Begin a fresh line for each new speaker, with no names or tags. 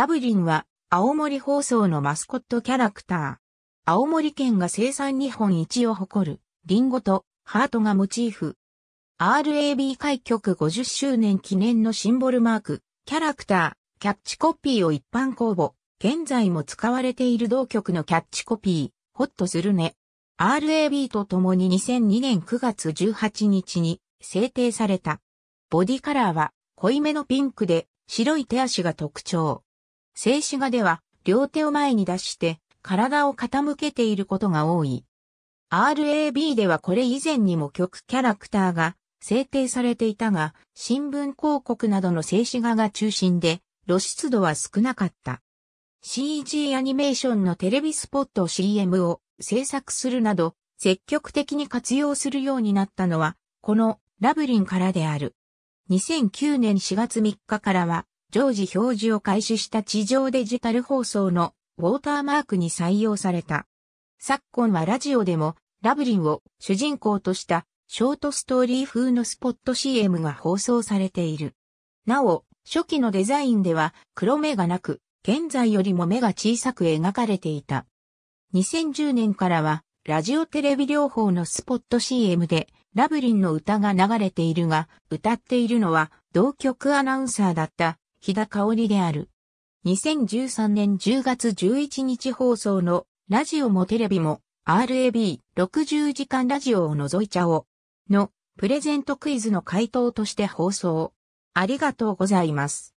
ラブリンは、青森放送のマスコットキャラクター。青森県が生産日本一を誇る、リンゴとハートがモチーフ。RAB 開局50周年記念のシンボルマーク、キャラクター、キャッチコピーを一般公募。現在も使われている同局のキャッチコピー、ホッとするね。RAB と共に2002年9月18日に制定された。ボディカラーは濃いめのピンクで白い手足が特徴。静止画では両手を前に出して体を傾けていることが多い。RAB ではこれ以前にも曲キャラクターが制定されていたが、新聞広告などの静止画が中心で露出度は少なかった。CG アニメーションのテレビスポット CM を制作するなど積極的に活用するようになったのは、このラブリンからである。2009年4月3日からは常時表示を開始した地上デジタル放送のウォーターマークに採用された。昨今はラジオでもラブリンを主人公としたショートストーリー風のスポット CM が放送されている。なお、初期のデザインでは黒目がなく、現在よりも目が小さく描かれていた。2010年からは、ラジオテレビ療法のスポット CM で、ラブリンの歌が流れているが、歌っているのは、同局アナウンサーだった、日田香織である。2013年10月11日放送のラジオもテレビも RAB60 時間ラジオを除いちゃおのプレゼントクイズの回答として放送。ありがとうございます。